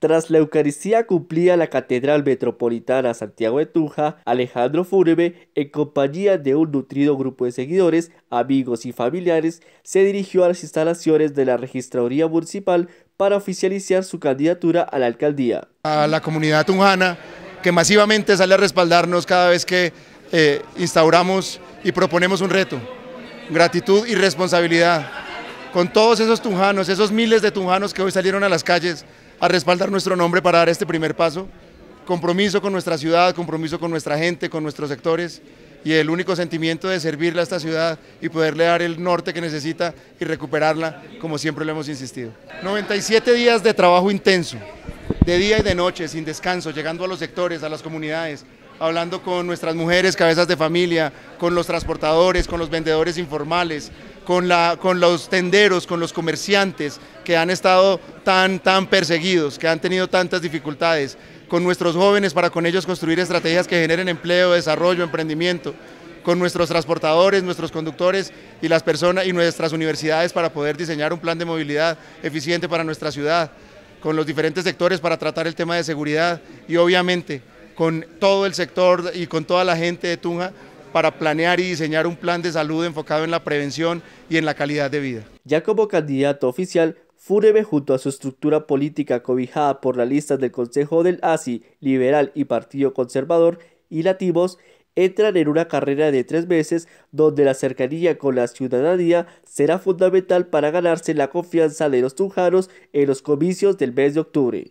Tras la Eucaristía cumplía la Catedral Metropolitana Santiago de Tunja, Alejandro Furebe, en compañía de un nutrido grupo de seguidores, amigos y familiares, se dirigió a las instalaciones de la Registraduría Municipal para oficializar su candidatura a la alcaldía. A la comunidad tunjana, que masivamente sale a respaldarnos cada vez que eh, instauramos y proponemos un reto, gratitud y responsabilidad con todos esos tunjanos, esos miles de tunjanos que hoy salieron a las calles a respaldar nuestro nombre para dar este primer paso. Compromiso con nuestra ciudad, compromiso con nuestra gente, con nuestros sectores y el único sentimiento de servirle a esta ciudad y poderle dar el norte que necesita y recuperarla, como siempre lo hemos insistido. 97 días de trabajo intenso, de día y de noche, sin descanso, llegando a los sectores, a las comunidades, hablando con nuestras mujeres, cabezas de familia, con los transportadores, con los vendedores informales, con, los tenderos, con los comerciantes que han estado tan, tan perseguidos, que han tenido tantas dificultades, con nuestros jóvenes para con ellos construir estrategias que generen empleo, desarrollo, emprendimiento con nuestros transportadores, nuestros conductores y las personas y nuestras universidades para poder diseñar un plan de movilidad eficiente para nuestra ciudad, con los diferentes sectores para tratar el tema de seguridad y obviamente con todo el sector y con toda la gente de Tunja para planear y diseñar un plan de salud enfocado en la prevención y en la calidad de vida. Ya como candidato oficial, Furebe junto a su estructura política cobijada por las listas del Consejo del ASI, Liberal y Partido Conservador y Lativos, entran en una carrera de tres meses donde la cercanía con la ciudadanía será fundamental para ganarse la confianza de los tunjanos en los comicios del mes de octubre.